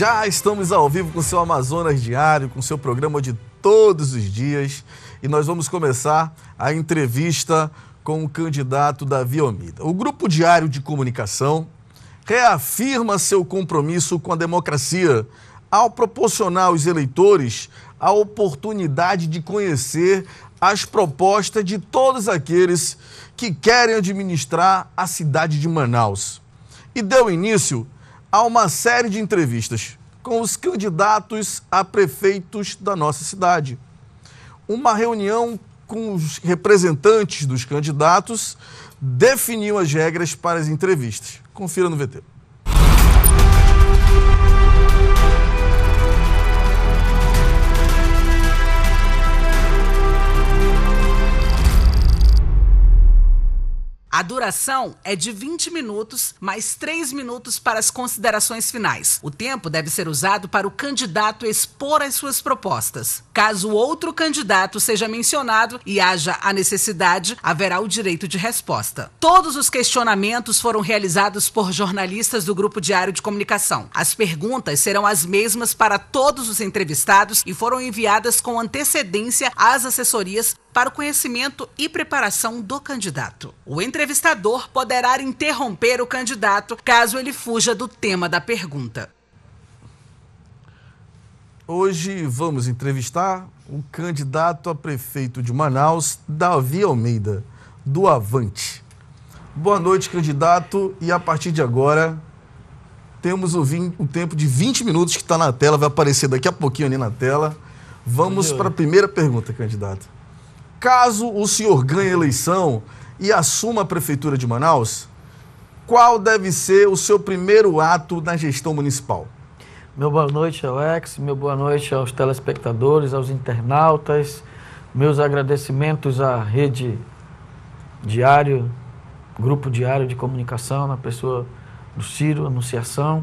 Já estamos ao vivo com seu Amazonas Diário, com seu programa de todos os dias, e nós vamos começar a entrevista com o candidato Davi Almeida. O Grupo Diário de Comunicação reafirma seu compromisso com a democracia ao proporcionar aos eleitores a oportunidade de conhecer as propostas de todos aqueles que querem administrar a cidade de Manaus. E deu início a uma série de entrevistas com os candidatos a prefeitos da nossa cidade. Uma reunião com os representantes dos candidatos definiu as regras para as entrevistas. Confira no VT. A duração é de 20 minutos, mais 3 minutos para as considerações finais. O tempo deve ser usado para o candidato expor as suas propostas. Caso outro candidato seja mencionado e haja a necessidade, haverá o direito de resposta. Todos os questionamentos foram realizados por jornalistas do Grupo Diário de Comunicação. As perguntas serão as mesmas para todos os entrevistados e foram enviadas com antecedência às assessorias para o conhecimento e preparação do candidato. O entrevistador poderá interromper o candidato caso ele fuja do tema da pergunta. Hoje vamos entrevistar o candidato a prefeito de Manaus, Davi Almeida, do Avante. Boa noite, candidato, e a partir de agora temos o, vim, o tempo de 20 minutos que está na tela, vai aparecer daqui a pouquinho ali na tela. Vamos para a primeira pergunta, candidato. Caso o senhor ganhe a eleição e assuma a prefeitura de Manaus, qual deve ser o seu primeiro ato na gestão municipal? Meu boa noite ao Ex, meu boa noite aos telespectadores, aos internautas, meus agradecimentos à rede Diário, Grupo Diário de Comunicação, na pessoa do Ciro, Anunciação.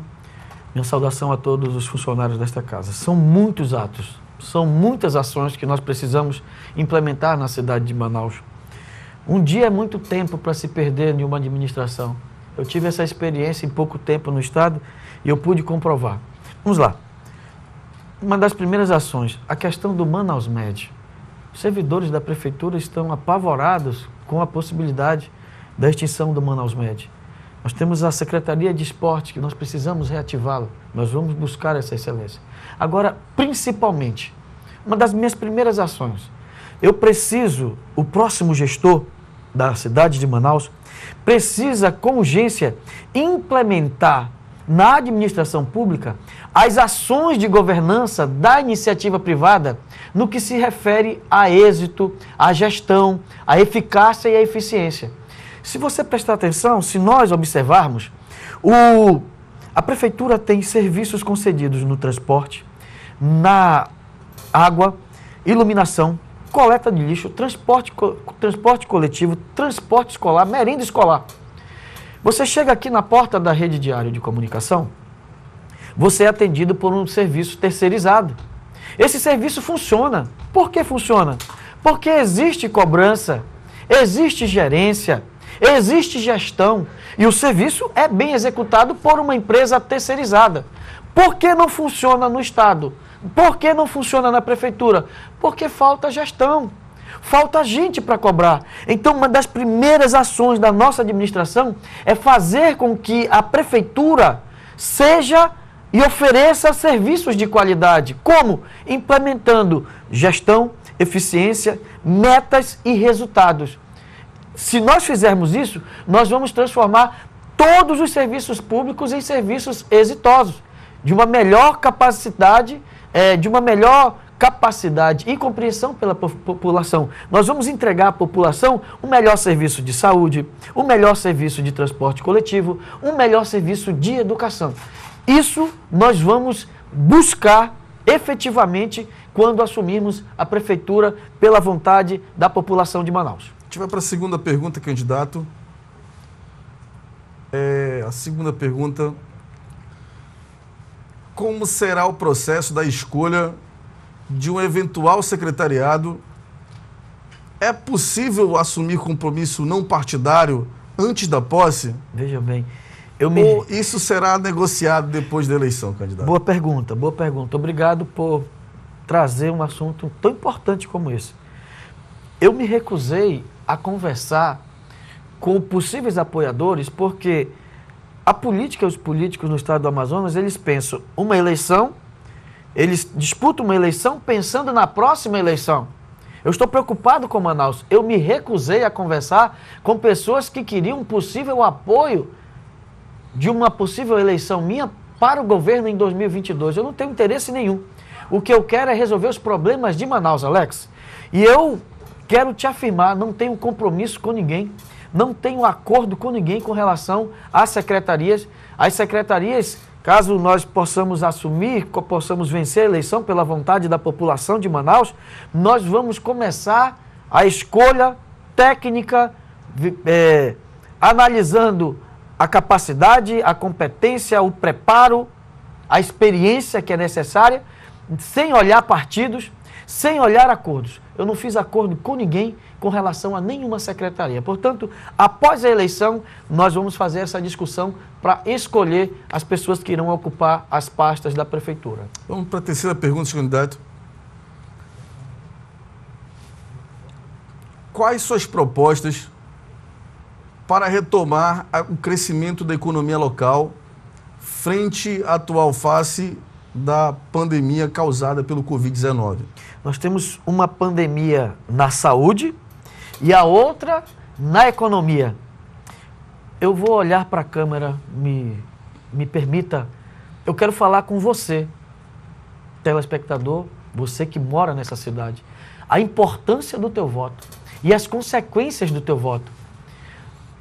Minha saudação a todos os funcionários desta casa. São muitos atos, são muitas ações que nós precisamos implementar na cidade de Manaus. Um dia é muito tempo para se perder em uma administração. Eu tive essa experiência em pouco tempo no Estado e eu pude comprovar. Vamos lá. Uma das primeiras ações, a questão do Manaus Med. Os servidores da prefeitura estão apavorados com a possibilidade da extinção do Manaus Med. Nós temos a Secretaria de Esporte, que nós precisamos reativá-la. Nós vamos buscar essa excelência. Agora, principalmente, uma das minhas primeiras ações, eu preciso, o próximo gestor da cidade de Manaus, precisa com urgência implementar na administração pública as ações de governança da iniciativa privada no que se refere a êxito, à gestão, à eficácia e à eficiência. Se você prestar atenção, se nós observarmos, o a prefeitura tem serviços concedidos no transporte, na água, iluminação, coleta de lixo, transporte, transporte coletivo, transporte escolar, merenda escolar. Você chega aqui na porta da rede diária de comunicação, você é atendido por um serviço terceirizado. Esse serviço funciona. Por que funciona? Porque existe cobrança, existe gerência Existe gestão e o serviço é bem executado por uma empresa terceirizada. Por que não funciona no Estado? Por que não funciona na prefeitura? Porque falta gestão. Falta gente para cobrar. Então, uma das primeiras ações da nossa administração é fazer com que a prefeitura seja e ofereça serviços de qualidade. Como? Implementando gestão, eficiência, metas e resultados. Se nós fizermos isso, nós vamos transformar todos os serviços públicos em serviços exitosos, de uma melhor capacidade, é, de uma melhor capacidade e compreensão pela população. Nós vamos entregar à população um melhor serviço de saúde, um melhor serviço de transporte coletivo, um melhor serviço de educação. Isso nós vamos buscar efetivamente quando assumirmos a prefeitura pela vontade da população de Manaus gente vai para a segunda pergunta, candidato. É, a segunda pergunta. Como será o processo da escolha de um eventual secretariado? É possível assumir compromisso não partidário antes da posse? Veja bem. Eu me... Ou isso será negociado depois da eleição, candidato? Boa pergunta, boa pergunta. Obrigado por trazer um assunto tão importante como esse. Eu me recusei a conversar com possíveis apoiadores, porque a política e os políticos no estado do Amazonas, eles pensam uma eleição, eles disputam uma eleição pensando na próxima eleição. Eu estou preocupado com Manaus. Eu me recusei a conversar com pessoas que queriam um possível apoio de uma possível eleição minha para o governo em 2022. Eu não tenho interesse nenhum. O que eu quero é resolver os problemas de Manaus, Alex. E eu Quero te afirmar, não tenho compromisso com ninguém, não tenho acordo com ninguém com relação às secretarias. As secretarias, caso nós possamos assumir, possamos vencer a eleição pela vontade da população de Manaus, nós vamos começar a escolha técnica, é, analisando a capacidade, a competência, o preparo, a experiência que é necessária, sem olhar partidos, sem olhar acordos. Eu não fiz acordo com ninguém com relação a nenhuma secretaria. Portanto, após a eleição, nós vamos fazer essa discussão para escolher as pessoas que irão ocupar as pastas da prefeitura. Vamos para a terceira pergunta, senhor candidato. Quais suas propostas para retomar o crescimento da economia local frente à atual face da pandemia causada pelo Covid-19? Nós temos uma pandemia na saúde e a outra na economia. Eu vou olhar para a câmera, me, me permita. Eu quero falar com você, telespectador, você que mora nessa cidade, a importância do teu voto e as consequências do teu voto.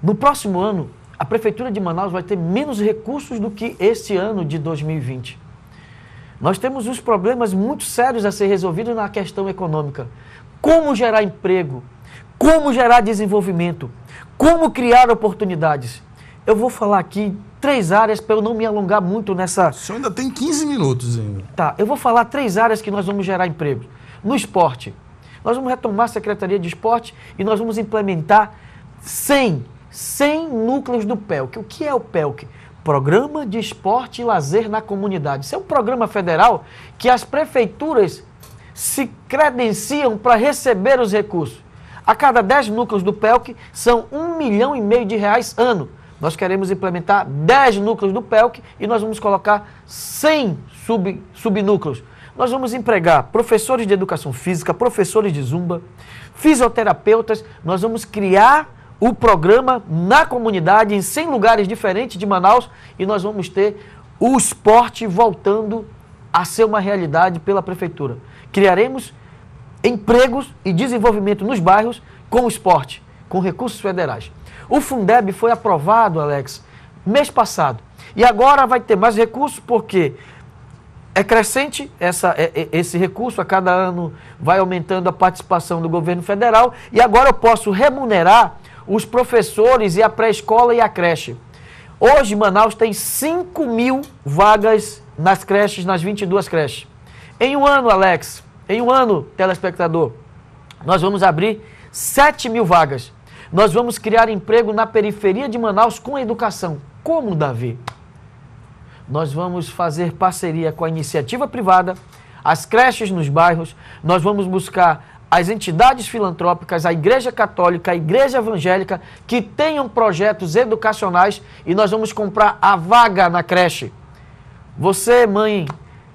No próximo ano, a Prefeitura de Manaus vai ter menos recursos do que este ano de 2020. Nós temos uns problemas muito sérios a ser resolvidos na questão econômica. Como gerar emprego? Como gerar desenvolvimento? Como criar oportunidades? Eu vou falar aqui três áreas para eu não me alongar muito nessa. O senhor ainda tem 15 minutos ainda. Tá, eu vou falar três áreas que nós vamos gerar emprego. No esporte, nós vamos retomar a Secretaria de Esporte e nós vamos implementar 100, 100 núcleos do PELC. O que é o PELC? Programa de Esporte e Lazer na Comunidade. Isso é um programa federal que as prefeituras se credenciam para receber os recursos. A cada 10 núcleos do PELC são 1 milhão e meio de reais ano. Nós queremos implementar 10 núcleos do PELC e nós vamos colocar 100 sub, subnúcleos. Nós vamos empregar professores de educação física, professores de zumba, fisioterapeutas, nós vamos criar o programa na comunidade, em 100 lugares diferentes de Manaus, e nós vamos ter o esporte voltando a ser uma realidade pela prefeitura. Criaremos empregos e desenvolvimento nos bairros com o esporte, com recursos federais. O Fundeb foi aprovado, Alex, mês passado. E agora vai ter mais recursos porque é crescente essa, é, é esse recurso, a cada ano vai aumentando a participação do governo federal e agora eu posso remunerar os professores e a pré-escola e a creche. Hoje, Manaus tem 5 mil vagas nas creches, nas 22 creches. Em um ano, Alex, em um ano, telespectador, nós vamos abrir 7 mil vagas. Nós vamos criar emprego na periferia de Manaus com educação. Como, Davi? Nós vamos fazer parceria com a iniciativa privada, as creches nos bairros, nós vamos buscar as entidades filantrópicas, a Igreja Católica, a Igreja Evangélica, que tenham projetos educacionais e nós vamos comprar a vaga na creche. Você, mãe,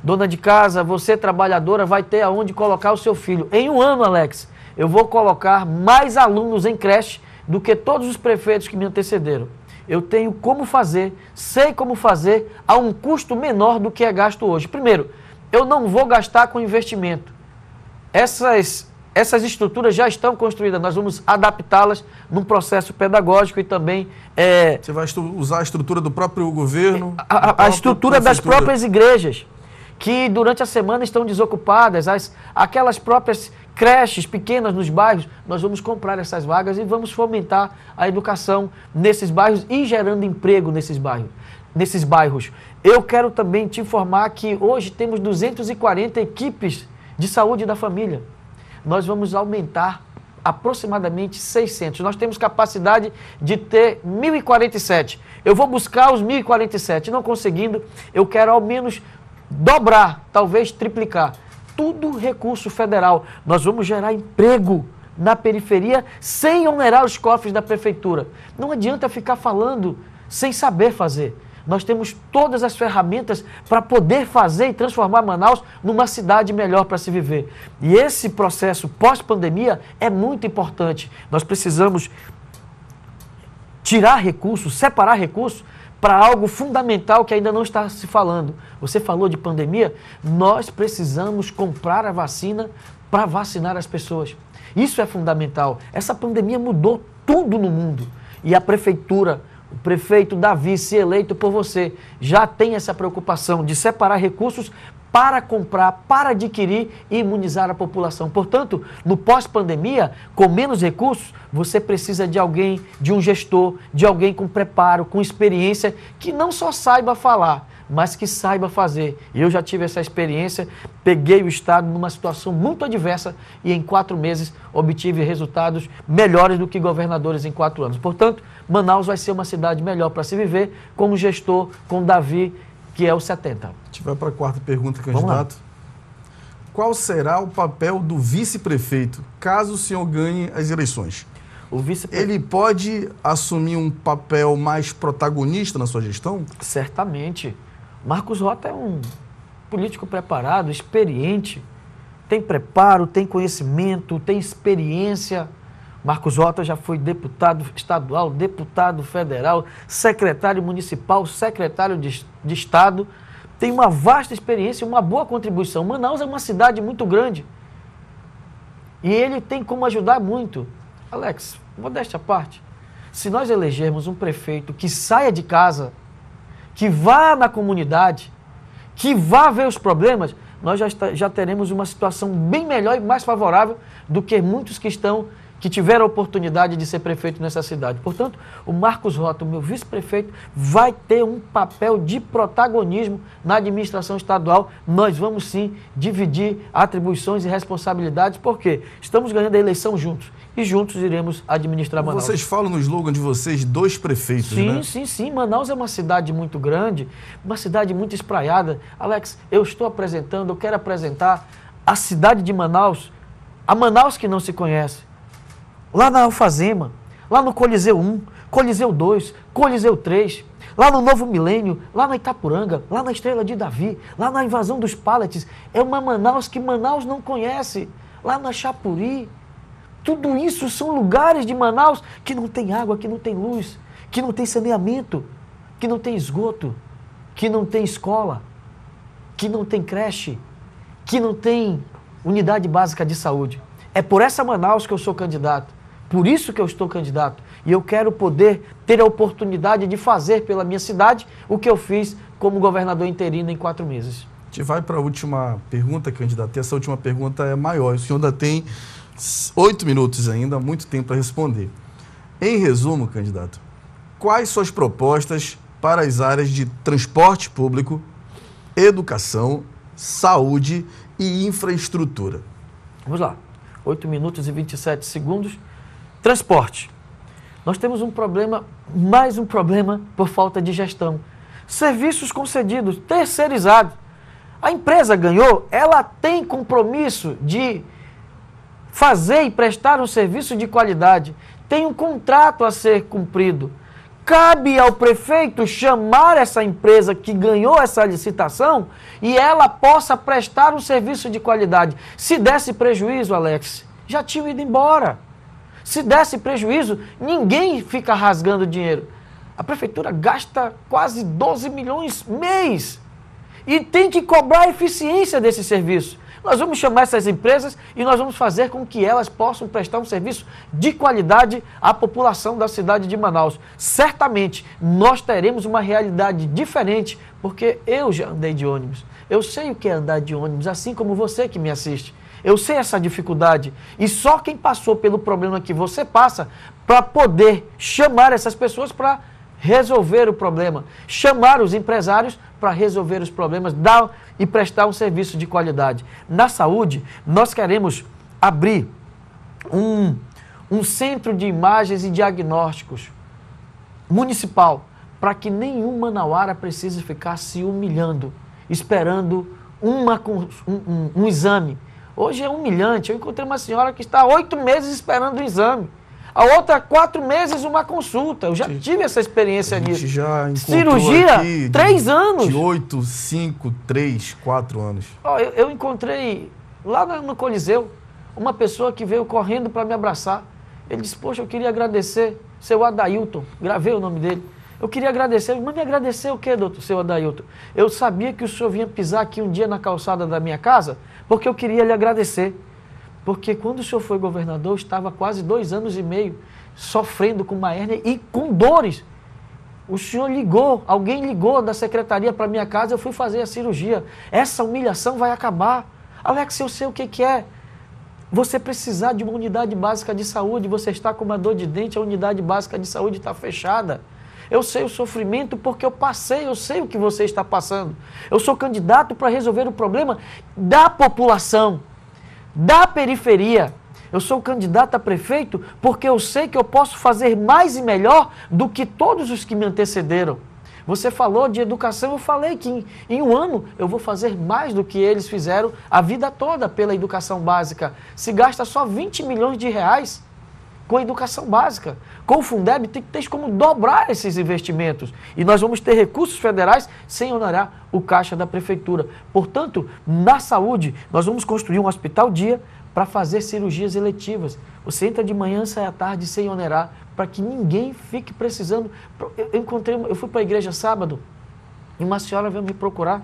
dona de casa, você, trabalhadora, vai ter aonde colocar o seu filho. Em um ano, Alex, eu vou colocar mais alunos em creche do que todos os prefeitos que me antecederam. Eu tenho como fazer, sei como fazer, a um custo menor do que é gasto hoje. Primeiro, eu não vou gastar com investimento. Essas essas estruturas já estão construídas, nós vamos adaptá-las num processo pedagógico e também. É, Você vai usar a estrutura do próprio governo? A, a, próprio, estrutura das próprias igrejas, que durante a semana estão desocupadas, as, aquelas próprias creches pequenas nos bairros, nós vamos comprar essas vagas e vamos fomentar a educação nesses bairros e gerando emprego nesses bairros. Nesses bairros. Eu quero também te informar que hoje temos 240 equipes de saúde da família nós vamos aumentar aproximadamente 600. Nós temos capacidade de ter 1.047. Eu vou buscar os 1.047. Não conseguindo, eu quero ao menos dobrar, talvez triplicar. Tudo recurso federal. Nós vamos gerar emprego na periferia sem onerar os cofres da prefeitura. Não adianta ficar falando sem saber fazer. Nós temos todas as ferramentas para poder fazer e transformar Manaus numa cidade melhor para se viver. E esse processo pós-pandemia é muito importante. Nós precisamos tirar recursos, separar recursos para algo fundamental que ainda não está se falando. Você falou de pandemia, nós precisamos comprar a vacina para vacinar as pessoas. Isso é fundamental. Essa pandemia mudou tudo no mundo. E a prefeitura, o prefeito Davi, se eleito por você, já tem essa preocupação de separar recursos para comprar, para adquirir e imunizar a população. Portanto, no pós-pandemia, com menos recursos, você precisa de alguém, de um gestor, de alguém com preparo, com experiência, que não só saiba falar, mas que saiba fazer. E eu já tive essa experiência, peguei o Estado numa situação muito adversa e em quatro meses obtive resultados melhores do que governadores em quatro anos. Portanto, Manaus vai ser uma cidade melhor para se viver com o gestor, com o Davi, que é o 70. A gente vai para a quarta pergunta, candidato. Qual será o papel do vice-prefeito caso o senhor ganhe as eleições? Ele pode assumir um papel mais protagonista na sua gestão? Certamente. Marcos Rota é um político preparado, experiente, tem preparo, tem conhecimento, tem experiência. Marcos Rota já foi deputado estadual, deputado federal, secretário municipal, secretário de, de Estado. Tem uma vasta experiência, uma boa contribuição. Manaus é uma cidade muito grande. E ele tem como ajudar muito. Alex, modéstia à parte, se nós elegermos um prefeito que saia de casa que vá na comunidade, que vá ver os problemas, nós já, está, já teremos uma situação bem melhor e mais favorável do que muitos que estão que tiveram a oportunidade de ser prefeito nessa cidade. Portanto, o Marcos Rota, o meu vice-prefeito, vai ter um papel de protagonismo na administração estadual. Nós vamos sim dividir atribuições e responsabilidades, porque estamos ganhando a eleição juntos e juntos iremos administrar Manaus. Vocês falam no slogan de vocês, dois prefeitos, sim, né? Sim, sim, Manaus é uma cidade muito grande, uma cidade muito espraiada. Alex, eu estou apresentando, eu quero apresentar a cidade de Manaus, a Manaus que não se conhece. Lá na Alfazema, lá no Coliseu 1, Coliseu 2, Coliseu 3, lá no Novo Milênio, lá na Itapuranga, lá na Estrela de Davi, lá na invasão dos paletes. É uma Manaus que Manaus não conhece. Lá na Chapuri, tudo isso são lugares de Manaus que não tem água, que não tem luz, que não tem saneamento, que não tem esgoto, que não tem escola, que não tem creche, que não tem unidade básica de saúde. É por essa Manaus que eu sou candidato. Por isso que eu estou candidato. E eu quero poder ter a oportunidade de fazer pela minha cidade o que eu fiz como governador interino em quatro meses gente vai para a última pergunta, candidato. E essa última pergunta é maior. O senhor ainda tem oito minutos ainda, muito tempo para responder. Em resumo, candidato, quais suas propostas para as áreas de transporte público, educação, saúde e infraestrutura? Vamos lá. 8 minutos e 27 segundos. Transporte. Nós temos um problema, mais um problema, por falta de gestão. Serviços concedidos, terceirizados. A empresa ganhou, ela tem compromisso de fazer e prestar um serviço de qualidade, tem um contrato a ser cumprido. Cabe ao prefeito chamar essa empresa que ganhou essa licitação e ela possa prestar um serviço de qualidade. Se desse prejuízo, Alex, já tinha ido embora. Se desse prejuízo, ninguém fica rasgando dinheiro. A prefeitura gasta quase 12 milhões mês e tem que cobrar a eficiência desse serviço. Nós vamos chamar essas empresas e nós vamos fazer com que elas possam prestar um serviço de qualidade à população da cidade de Manaus. Certamente nós teremos uma realidade diferente, porque eu já andei de ônibus. Eu sei o que é andar de ônibus, assim como você que me assiste. Eu sei essa dificuldade. E só quem passou pelo problema que você passa para poder chamar essas pessoas para resolver o problema, chamar os empresários para resolver os problemas, dar e prestar um serviço de qualidade. Na saúde, nós queremos abrir um, um centro de imagens e diagnósticos municipal para que nenhum manauara precise ficar se humilhando, esperando uma, um, um, um exame. Hoje é humilhante. Eu encontrei uma senhora que está há oito meses esperando o exame a outra quatro meses uma consulta. Eu já Sim. tive essa experiência a nisso. Já Cirurgia, aqui, três de, anos. De oito, cinco, três, quatro anos. Oh, eu, eu, encontrei lá no Coliseu uma pessoa que veio correndo para me abraçar. Ele disse, poxa, eu queria agradecer seu Adailton. Gravei o nome dele. Eu queria agradecer, mas me agradecer o quê, doutor, seu Adailton? Eu sabia que o senhor vinha pisar aqui um dia na calçada da minha casa porque eu queria lhe agradecer. Porque quando o senhor foi governador, estava quase dois anos e meio sofrendo com uma hérnia e com dores. O senhor ligou, alguém ligou da secretaria para minha casa, eu fui fazer a cirurgia. Essa humilhação vai acabar. Alex, eu sei o que, que é. Você precisar de uma unidade básica de saúde, você está com uma dor de dente, a unidade básica de saúde está fechada. Eu sei o sofrimento porque eu passei, eu sei o que você está passando. Eu sou candidato para resolver o problema da população da periferia. Eu sou candidato a prefeito porque eu sei que eu posso fazer mais e melhor do que todos os que me antecederam. Você falou de educação, eu falei que em, em, um ano eu vou fazer mais do que eles fizeram a vida toda pela educação básica. Se gasta só 20 milhões de reais com a educação básica. Com o Fundeb tem que ter como dobrar esses investimentos. E nós vamos ter recursos federais sem onerar o caixa da prefeitura. Portanto, na saúde, nós vamos construir um hospital dia para fazer cirurgias eletivas. Você entra de manhã, sai à tarde sem onerar, para que ninguém fique precisando. Eu encontrei, eu fui para a igreja sábado e uma senhora veio me procurar.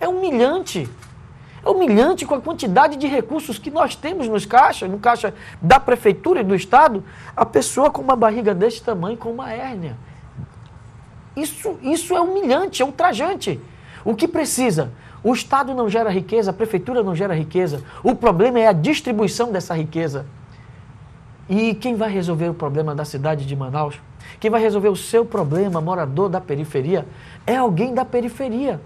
É humilhante. É humilhante com a quantidade de recursos que nós temos nos caixas, no caixa da prefeitura e do Estado, a pessoa com uma barriga desse tamanho, com uma hérnia. Isso, isso é humilhante, é ultrajante. O que precisa? O Estado não gera riqueza, a prefeitura não gera riqueza. O problema é a distribuição dessa riqueza. E quem vai resolver o problema da cidade de Manaus? Quem vai resolver o seu problema, morador da periferia, é alguém da periferia.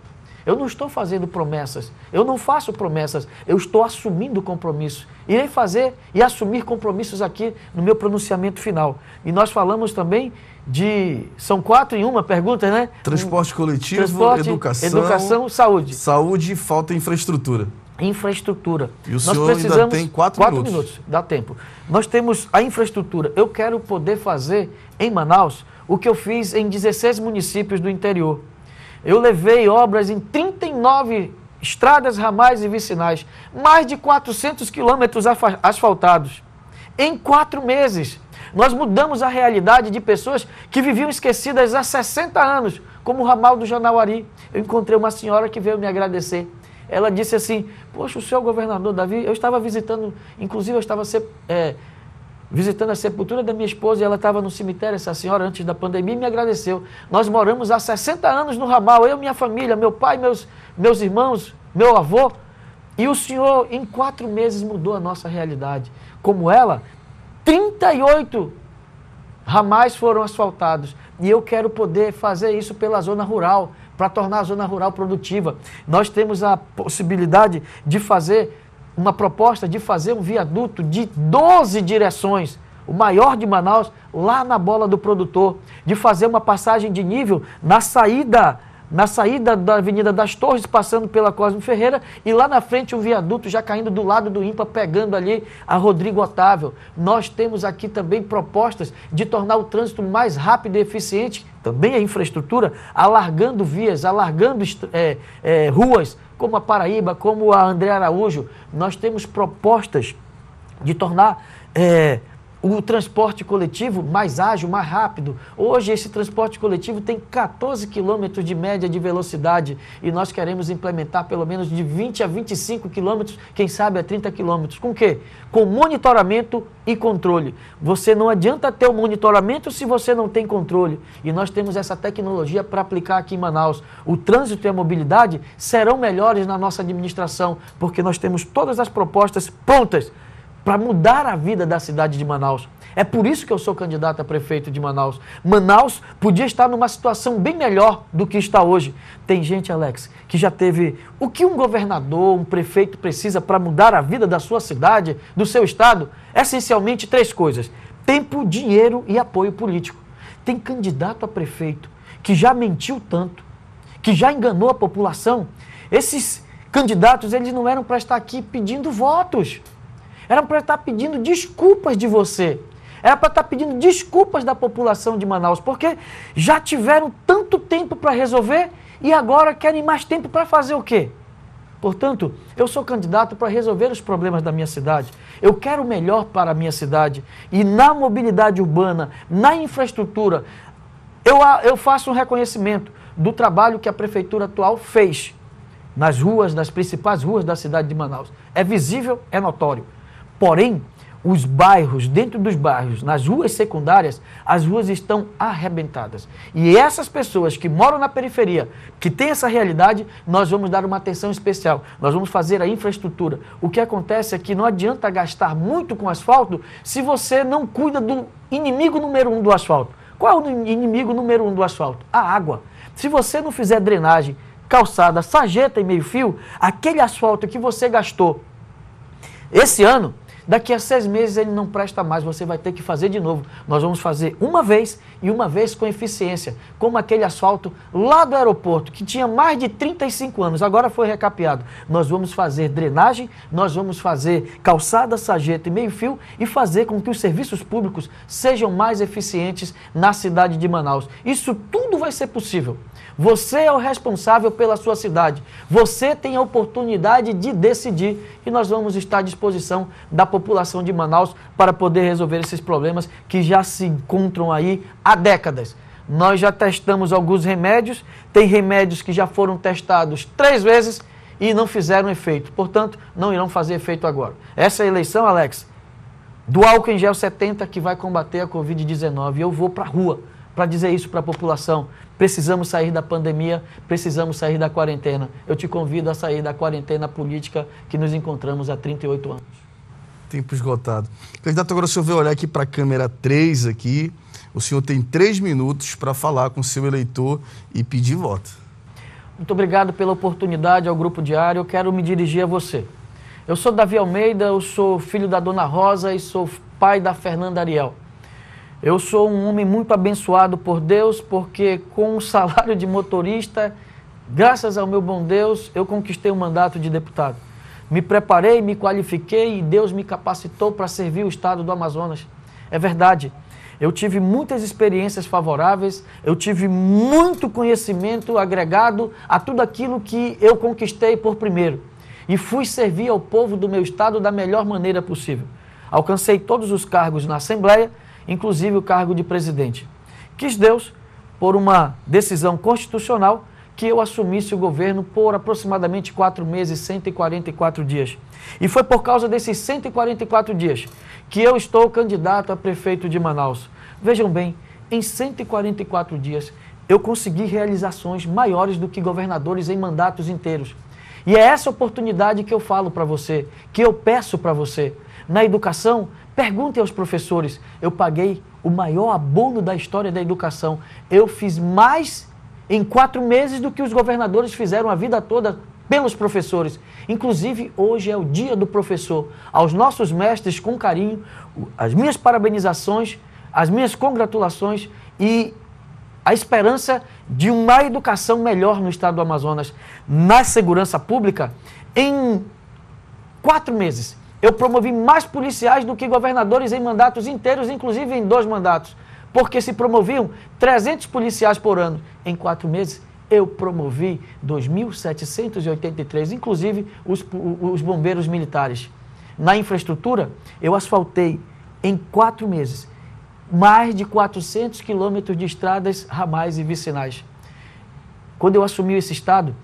Eu não estou fazendo promessas, eu não faço promessas, eu estou assumindo compromissos. Irei fazer e assumir compromissos aqui no meu pronunciamento final. E nós falamos também de. São quatro em uma pergunta, né? Transporte hum, coletivo, Transporte, educação, educação, saúde. Saúde e falta infraestrutura. Infraestrutura. E o Nós senhor precisamos... ainda tem quatro, quatro minutos. minutos. Dá tempo. Nós temos a infraestrutura. Eu quero poder fazer em Manaus o que eu fiz em 16 municípios do interior. Eu levei obras em 39 estradas, ramais e vicinais, mais de 400 quilômetros asfaltados, em quatro meses. Nós mudamos a realidade de pessoas que viviam esquecidas há 60 anos, como o ramal do Janauari. Eu encontrei uma senhora que veio me agradecer. Ela disse assim: Poxa, o senhor governador Davi, eu estava visitando, inclusive eu estava. É, visitando a sepultura da minha esposa e ela estava no cemitério, essa senhora, antes da pandemia, e me agradeceu. Nós moramos há 60 anos no ramal, eu, minha família, meu pai, meus, meus irmãos, meu avô. E o senhor, em quatro meses, mudou a nossa realidade. Como ela, 38 ramais foram asfaltados. E eu quero poder fazer isso pela zona rural, para tornar a zona rural produtiva. Nós temos a possibilidade de fazer uma proposta de fazer um viaduto de 12 direções, o maior de Manaus, lá na bola do produtor, de fazer uma passagem de nível na saída na saída da Avenida das Torres, passando pela Cosme Ferreira, e lá na frente um viaduto já caindo do lado do IMPA, pegando ali a Rodrigo Otávio. Nós temos aqui também propostas de tornar o trânsito mais rápido e eficiente, também a infraestrutura, alargando vias, alargando é, é, ruas, como a Paraíba, como a André Araújo, nós temos propostas de tornar é, o transporte coletivo mais ágil, mais rápido. Hoje, esse transporte coletivo tem 14 km de média de velocidade e nós queremos implementar pelo menos de 20 a 25 km, quem sabe a 30 km. Com quê? Com monitoramento e controle. Você não adianta ter o monitoramento se você não tem controle. E nós temos essa tecnologia para aplicar aqui em Manaus. O trânsito e a mobilidade serão melhores na nossa administração, porque nós temos todas as propostas prontas para mudar a vida da cidade de Manaus. É por isso que eu sou candidato a prefeito de Manaus. Manaus podia estar numa situação bem melhor do que está hoje. Tem gente, Alex, que já teve o que um governador, um prefeito precisa para mudar a vida da sua cidade, do seu estado? Essencialmente três coisas: tempo, dinheiro e apoio político. Tem candidato a prefeito que já mentiu tanto, que já enganou a população. Esses candidatos, eles não eram para estar aqui pedindo votos. Era para estar pedindo desculpas de você. Era para estar pedindo desculpas da população de Manaus, porque já tiveram tanto tempo para resolver e agora querem mais tempo para fazer o quê? Portanto, eu sou candidato para resolver os problemas da minha cidade. Eu quero o melhor para a minha cidade. E na mobilidade urbana, na infraestrutura, eu, eu faço um reconhecimento do trabalho que a prefeitura atual fez nas ruas, nas principais ruas da cidade de Manaus. É visível, é notório. Porém, os bairros, dentro dos bairros, nas ruas secundárias, as ruas estão arrebentadas. E essas pessoas que moram na periferia, que têm essa realidade, nós vamos dar uma atenção especial. Nós vamos fazer a infraestrutura. O que acontece é que não adianta gastar muito com asfalto se você não cuida do inimigo número um do asfalto. Qual é o inimigo número um do asfalto? A água. Se você não fizer drenagem, calçada, sarjeta e meio-fio, aquele asfalto que você gastou esse ano Daqui a seis meses ele não presta mais, você vai ter que fazer de novo. Nós vamos fazer uma vez e uma vez com eficiência, como aquele asfalto lá do aeroporto, que tinha mais de 35 anos, agora foi recapeado. Nós vamos fazer drenagem, nós vamos fazer calçada, sarjeta e meio-fio e fazer com que os serviços públicos sejam mais eficientes na cidade de Manaus. Isso tudo vai ser possível. Você é o responsável pela sua cidade. Você tem a oportunidade de decidir e nós vamos estar à disposição da população de Manaus para poder resolver esses problemas que já se encontram aí há décadas. Nós já testamos alguns remédios, tem remédios que já foram testados três vezes e não fizeram efeito, portanto, não irão fazer efeito agora. Essa é eleição, Alex, do álcool em gel 70 que vai combater a Covid-19, eu vou para a rua para dizer isso para a população. Precisamos sair da pandemia, precisamos sair da quarentena. Eu te convido a sair da quarentena política que nos encontramos há 38 anos. Tempo esgotado. Candidato, agora o senhor vai olhar aqui para a câmera 3 aqui. O senhor tem três minutos para falar com o seu eleitor e pedir voto. Muito obrigado pela oportunidade ao Grupo Diário. Eu quero me dirigir a você. Eu sou Davi Almeida, eu sou filho da Dona Rosa e sou pai da Fernanda Ariel. Eu sou um homem muito abençoado por Deus, porque com o salário de motorista, graças ao meu bom Deus, eu conquistei o mandato de deputado. Me preparei, me qualifiquei e Deus me capacitou para servir o estado do Amazonas. É verdade. Eu tive muitas experiências favoráveis, eu tive muito conhecimento agregado a tudo aquilo que eu conquistei por primeiro. E fui servir ao povo do meu estado da melhor maneira possível. Alcancei todos os cargos na Assembleia, inclusive o cargo de presidente. Quis Deus, por uma decisão constitucional, que eu assumisse o governo por aproximadamente quatro meses, 144 dias. E foi por causa desses 144 dias que eu estou candidato a prefeito de Manaus. Vejam bem, em 144 dias eu consegui realizações maiores do que governadores em mandatos inteiros. E é essa oportunidade que eu falo para você, que eu peço para você. Na educação, Perguntem aos professores. Eu paguei o maior abono da história da educação. Eu fiz mais em quatro meses do que os governadores fizeram a vida toda pelos professores. Inclusive, hoje é o dia do professor. Aos nossos mestres, com carinho, as minhas parabenizações, as minhas congratulações e a esperança de uma educação melhor no estado do Amazonas na segurança pública em quatro meses. Eu promovi mais policiais do que governadores em mandatos inteiros, inclusive em dois mandatos. Porque se promoviam 300 policiais por ano. Em quatro meses, eu promovi 2.783, inclusive os, os bombeiros militares. Na infraestrutura, eu asfaltei em quatro meses mais de 400 quilômetros de estradas, ramais e vicinais. Quando eu assumi esse estado,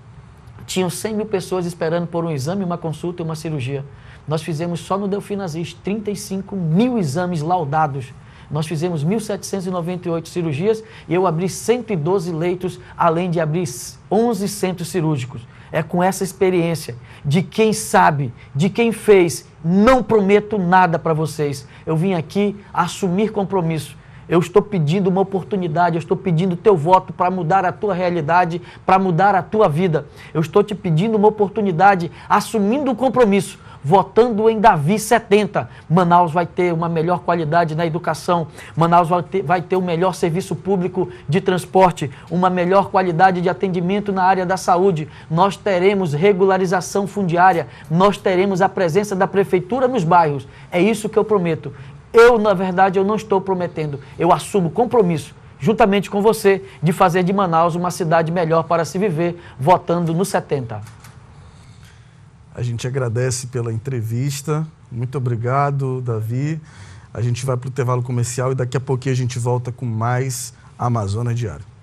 tinham 100 mil pessoas esperando por um exame, uma consulta e uma cirurgia. Nós fizemos só no Delfim 35 mil exames laudados. Nós fizemos 1.798 cirurgias e eu abri 112 leitos, além de abrir 11 centros cirúrgicos. É com essa experiência de quem sabe, de quem fez. Não prometo nada para vocês. Eu vim aqui assumir compromisso eu estou pedindo uma oportunidade, eu estou pedindo o teu voto para mudar a tua realidade, para mudar a tua vida. Eu estou te pedindo uma oportunidade, assumindo o compromisso, votando em Davi 70. Manaus vai ter uma melhor qualidade na educação, Manaus vai ter, vai ter um melhor serviço público de transporte, uma melhor qualidade de atendimento na área da saúde. Nós teremos regularização fundiária, nós teremos a presença da prefeitura nos bairros. É isso que eu prometo. Eu, na verdade, eu não estou prometendo. Eu assumo compromisso, juntamente com você, de fazer de Manaus uma cidade melhor para se viver, votando no 70. A gente agradece pela entrevista. Muito obrigado, Davi. A gente vai para o intervalo comercial e daqui a pouquinho a gente volta com mais Amazônia Diário.